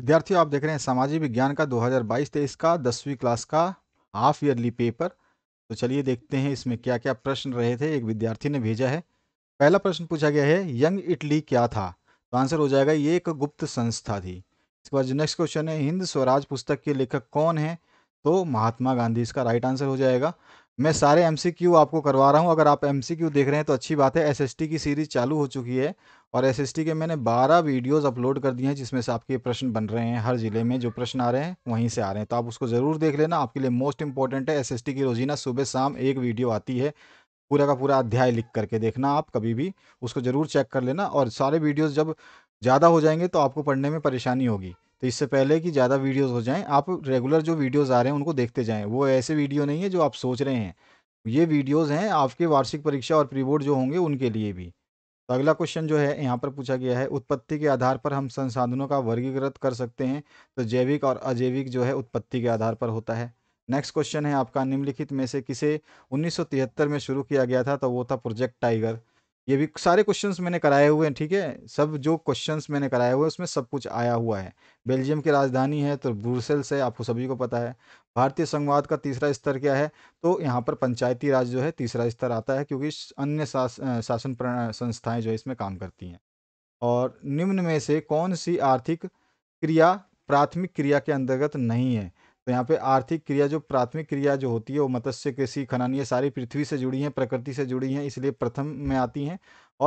विद्यार्थियों आप देख रहे हैं सामाजिक विज्ञान का 2022-23 का दसवीं क्लास का हाफ ईयरली पेपर तो चलिए देखते हैं इसमें क्या क्या प्रश्न रहे थे एक विद्यार्थी ने भेजा है पहला प्रश्न पूछा गया है यंग इटली क्या था तो आंसर हो जाएगा ये एक गुप्त संस्था थी इसके बाद नेक्स्ट क्वेश्चन है हिंद स्वराज पुस्तक के लेखक कौन है तो महात्मा गांधी इसका राइट आंसर हो जाएगा मैं सारे एम आपको करवा रहा हूँ अगर आप एम देख रहे हैं तो अच्छी बात है एस की सीरीज़ चालू हो चुकी है और एस के मैंने 12 वीडियोस अपलोड कर दिए हैं जिसमें से आपके प्रश्न बन रहे हैं हर ज़िले में जो प्रश्न आ रहे हैं वहीं से आ रहे हैं तो आप उसको ज़रूर देख लेना आपके लिए मोस्ट इंपॉर्टेंट है एस की रोज़ीना सुबह शाम एक वीडियो आती है पूरा का पूरा अध्याय लिख करके देखना आप कभी भी उसको ज़रूर चेक कर लेना और सारे वीडियोज़ जब ज़्यादा हो जाएंगे तो आपको पढ़ने में परेशानी होगी तो इससे पहले कि ज़्यादा वीडियोस हो जाएं आप रेगुलर जो वीडियोस आ रहे हैं उनको देखते जाएं वो ऐसे वीडियो नहीं है जो आप सोच रहे हैं ये वीडियोस हैं आपके वार्षिक परीक्षा और प्री बोर्ड जो होंगे उनके लिए भी तो अगला क्वेश्चन जो है यहाँ पर पूछा गया है उत्पत्ति के आधार पर हम संसाधनों का वर्गीकृत कर सकते हैं तो जैविक और अजैविक जो है उत्पत्ति के आधार पर होता है नेक्स्ट क्वेश्चन है आपका निम्नलिखित में से किसे 1973 में शुरू किया गया था तो वो था प्रोजेक्ट टाइगर ये भी सारे क्वेश्चंस मैंने कराए हुए हैं ठीक है सब जो क्वेश्चंस मैंने कराए हुए हैं उसमें सब कुछ आया हुआ है बेल्जियम की राजधानी है तो ब्रूसेल्स है आपको सभी को पता है भारतीय संवाद का तीसरा स्तर क्या है तो यहाँ पर पंचायती राज जो है तीसरा स्तर आता है क्योंकि अन्य सास, शासन संस्थाएं जो है इसमें काम करती हैं और निम्न में से कौन सी आर्थिक क्रिया प्राथमिक क्रिया के अंतर्गत नहीं है तो यहाँ पे आर्थिक क्रिया जो प्राथमिक क्रिया जो होती है वो मत्स्य कृषि खनन ये सारी पृथ्वी से जुड़ी हैं प्रकृति से जुड़ी हैं इसलिए प्रथम में आती हैं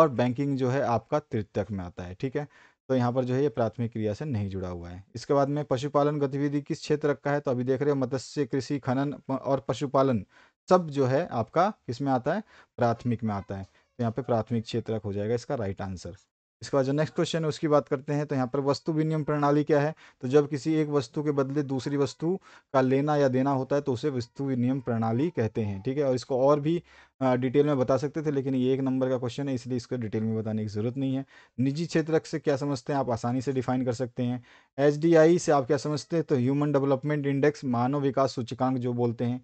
और बैंकिंग जो है आपका तृतीयक में आता है ठीक है तो यहाँ पर जो है ये प्राथमिक क्रिया से नहीं जुड़ा हुआ है इसके बाद में पशुपालन गतिविधि किस क्षेत्र रखा है तो अभी देख रहे हो मत्स्य कृषि खनन और पशुपालन सब जो है आपका किस में आता है प्राथमिक में आता है तो यहाँ पे प्राथमिक क्षेत्रक हो जाएगा इसका राइट आंसर इसके बाद जो नेक्स्ट क्वेश्चन है उसकी बात करते हैं तो यहाँ पर वस्तु विनियम प्रणाली क्या है तो जब किसी एक वस्तु के बदले दूसरी वस्तु का लेना या देना होता है तो उसे वस्तु विनियम प्रणाली कहते हैं ठीक है और इसको और भी डिटेल में बता सकते थे लेकिन ये एक नंबर का क्वेश्चन है इसलिए इसको डिटेल में बताने की ज़रूरत नहीं है निजी क्षेत्र से क्या समझते हैं आप आसानी से डिफाइन कर सकते हैं एच से आप क्या समझते हैं तो ह्यूमन डेवलपमेंट इंडेक्स मानव विकास सूचकांक जो बोलते हैं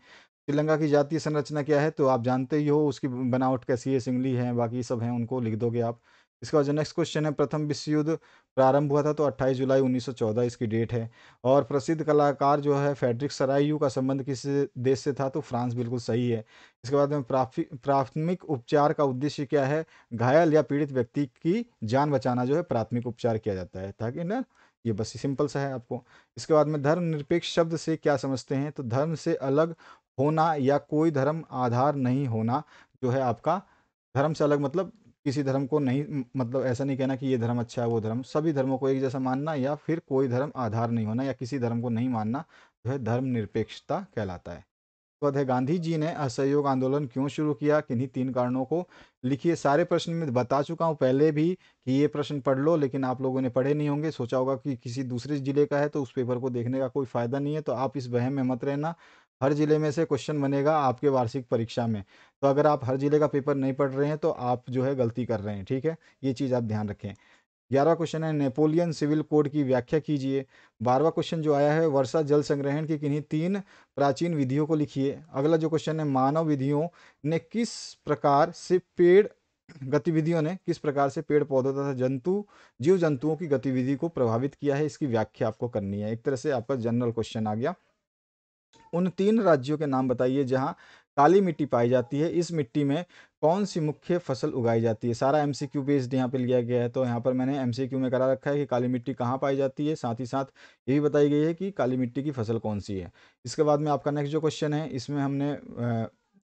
श्रीलंका की जातीय संरचना क्या है तो आप जानते ही हो उसकी बनावट कैसी है सिंगली है बाकी सब हैं उनको लिख दोगे आप इसके बाद जो नेक्स्ट क्वेश्चन है प्रथम विश्व युद्ध प्रारंभ हुआ था तो 28 जुलाई 1914 इसकी डेट है और प्रसिद्ध कलाकार जो है फेडरिक सरायू का संबंध किस देश से था तो फ्रांस बिल्कुल सही है इसके बाद में प्राथमिक उपचार का उद्देश्य क्या है घायल या पीड़ित व्यक्ति की जान बचाना जो है प्राथमिक उपचार किया जाता है ताकि ना ये बस सिंपल सा है आपको इसके बाद में धर्म निरपेक्ष शब्द से क्या समझते हैं तो धर्म से अलग होना या कोई धर्म आधार नहीं होना जो है आपका धर्म से अलग मतलब किसी धर्म को नहीं मतलब ऐसा नहीं कहना कि ये धर्म अच्छा है वो धर्म सभी धर्मों को एक जैसा मानना या फिर कोई धर्म आधार नहीं होना या किसी धर्म को नहीं मानना जो है धर्म निरपेक्षता कहलाता है तो अध्यय गांधी जी ने असहयोग आंदोलन क्यों शुरू किया किन्हीं तीन कारणों को लिखिए सारे प्रश्न में बता चुका हूँ पहले भी कि ये प्रश्न पढ़ लो लेकिन आप लोगों ने पढ़े नहीं होंगे सोचा होगा कि किसी दूसरे जिले का है तो उस पेपर को देखने का कोई फ़ायदा नहीं है तो आप इस बहम में मत रहना हर ज़िले में से क्वेश्चन बनेगा आपके वार्षिक परीक्षा में तो अगर आप हर ज़िले का पेपर नहीं पढ़ रहे हैं तो आप जो है गलती कर रहे हैं ठीक है ये चीज़ आप ध्यान रखें ग्यारह क्वेश्चन है नेपोलियन सिविल कोड की व्याख्या कीजिए बारहवा क्वेश्चन जो आया है वर्षा जल संग्रहण की किन्हीं तीन प्राचीन विधियों को लिखिए अगला जो क्वेश्चन है मानव विधियों ने किस प्रकार से पेड़ गतिविधियों ने किस प्रकार से पेड़ पौधों तथा जंतु जीव जंतुओं की गतिविधि को प्रभावित किया है इसकी व्याख्या आपको करनी है एक तरह से आपका जनरल क्वेश्चन आ गया उन तीन राज्यों के नाम बताइए जहाँ काली मिट्टी पाई जाती है इस मिट्टी में कौन सी मुख्य फसल उगाई जाती है सारा एम सी क्यू बेस्ड यहाँ पे लिया गया है तो यहाँ पर मैंने एम सी क्यू में करा रखा है कि काली मिट्टी कहाँ पाई जाती है साथ ही साथ ये भी बताई गई है कि काली मिट्टी की फसल कौन सी है इसके बाद में आपका नेक्स्ट जो क्वेश्चन है इसमें हमने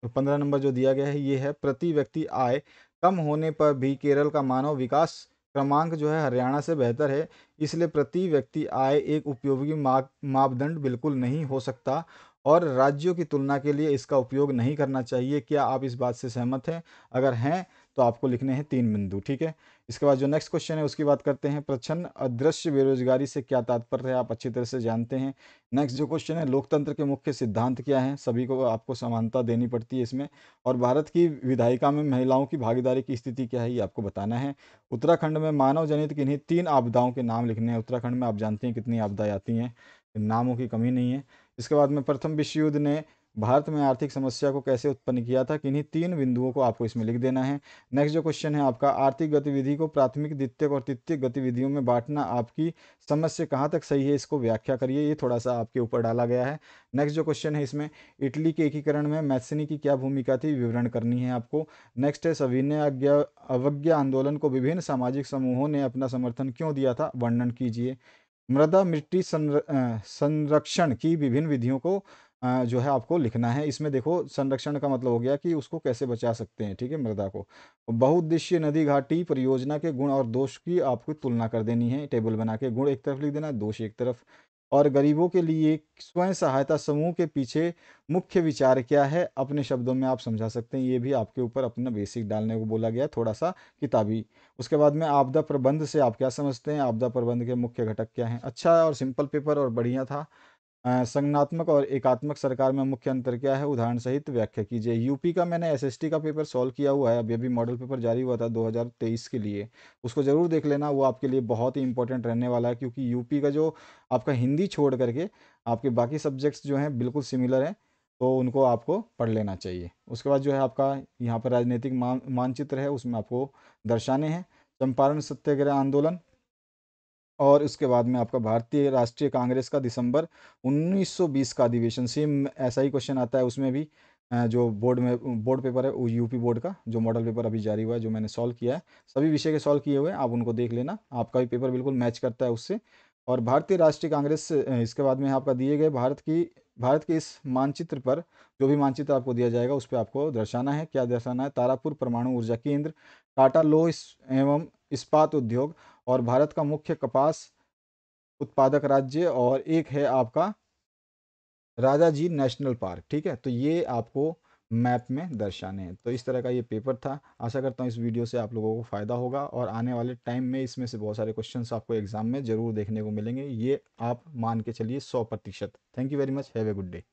पंद्रह नंबर जो दिया गया है ये है प्रति व्यक्ति आय कम होने पर भी केरल का मानव विकास क्रमांक जो है हरियाणा से बेहतर है इसलिए प्रति व्यक्ति आय एक उपयोगी मापदंड बिल्कुल नहीं हो सकता और राज्यों की तुलना के लिए इसका उपयोग नहीं करना चाहिए क्या आप इस बात से सहमत हैं अगर हैं तो आपको लिखने हैं तीन बिंदु ठीक है इसके बाद जो नेक्स्ट क्वेश्चन है उसकी बात करते हैं प्रच्छन अदृश्य बेरोजगारी से क्या तात्पर्य है आप अच्छी तरह से जानते हैं नेक्स्ट जो क्वेश्चन है लोकतंत्र के मुख्य सिद्धांत क्या हैं सभी को आपको समानता देनी पड़ती है इसमें और भारत की विधायिका में महिलाओं की भागीदारी की स्थिति क्या है ये आपको बताना है उत्तराखंड में मानव जनित किन्हीं तीन आपदाओं के नाम लिखने हैं उत्तराखंड में आप जानते हैं कितनी आपदाएँ आती हैं नामों की कमी नहीं है इसके बाद में प्रथम विश्व युद्ध ने भारत में आर्थिक समस्या को कैसे उत्पन्न किया था किन्हीं तीन बिंदुओं को आपको इसमें लिख देना है नेक्स्ट जो क्वेश्चन है आपका आर्थिक गतिविधि को प्राथमिक द्वितीयक और तृतीय गतिविधियों में बांटना आपकी समझ से कहाँ तक सही है इसको व्याख्या करिए ये थोड़ा सा आपके ऊपर डाला गया है नेक्स्ट जो क्वेश्चन है इसमें इटली के एकीकरण में मैथसनी की क्या भूमिका थी विवरण करनी है आपको नेक्स्ट है सविनय अज्ञा अवज्ञा आंदोलन को विभिन्न सामाजिक समूहों ने अपना समर्थन क्यों दिया था वर्णन कीजिए मृदा मिट्टी संरक्षण की विभिन्न विधियों को जो है आपको लिखना है इसमें देखो संरक्षण का मतलब हो गया कि उसको कैसे बचा सकते हैं ठीक है मृदा को बहुद्देश्य नदी घाटी परियोजना के गुण और दोष की आपको तुलना कर देनी है टेबल बना के गुण एक तरफ लिख देना दोष एक तरफ और गरीबों के लिए स्वयं सहायता समूह के पीछे मुख्य विचार क्या है अपने शब्दों में आप समझा सकते हैं ये भी आपके ऊपर अपना बेसिक डालने को बोला गया थोड़ा सा किताबी उसके बाद में आपदा प्रबंध से आप क्या समझते हैं आपदा प्रबंध के मुख्य घटक क्या हैं अच्छा और सिंपल पेपर और बढ़िया था संगनात्मक और एकात्मक सरकार में मुख्य अंतर क्या है उदाहरण सहित व्याख्या कीजिए यूपी का मैंने एसएसटी का पेपर सॉल्व किया हुआ है अभी अभी मॉडल पेपर जारी हुआ था 2023 के लिए उसको ज़रूर देख लेना वो आपके लिए बहुत ही इंपॉर्टेंट रहने वाला है क्योंकि यूपी का जो आपका हिंदी छोड़ करके आपके बाकी सब्जेक्ट्स जो हैं बिल्कुल सिमिलर हैं तो उनको आपको पढ़ लेना चाहिए उसके बाद जो है आपका यहाँ पर राजनीतिक मानचित्र है उसमें आपको दर्शाने हैं चंपारण सत्याग्रह आंदोलन और उसके बाद में आपका भारतीय राष्ट्रीय कांग्रेस का दिसंबर 1920 का अधिवेशन सेम ऐसा ही क्वेश्चन आता है उसमें भी जो बोर्ड में बोर्ड पेपर है वो यूपी बोर्ड का जो मॉडल पेपर अभी जारी हुआ है जो मैंने सॉल्व किया है सभी विषय के सॉल्व किए हुए आप उनको देख लेना आपका भी पेपर बिल्कुल मैच करता है उससे और भारतीय राष्ट्रीय कांग्रेस इसके बाद में आपका दिए गए भारत की भारत के इस मानचित्र पर जो भी मानचित्र आपको दिया जाएगा उस पर आपको दर्शाना है क्या दर्शाना है तारापुर परमाणु ऊर्जा केंद्र टाटा लोह एवं इस्पात उद्योग और भारत का मुख्य कपास उत्पादक राज्य और एक है आपका राजा जी नेशनल पार्क ठीक है तो ये आपको मैप में दर्शाने हैं तो इस तरह का ये पेपर था आशा करता हूँ इस वीडियो से आप लोगों को फ़ायदा होगा और आने वाले टाइम में इसमें से बहुत सारे क्वेश्चन आपको एग्जाम में ज़रूर देखने को मिलेंगे ये आप मान के चलिए सौ प्रतिशत thank you very much have a good day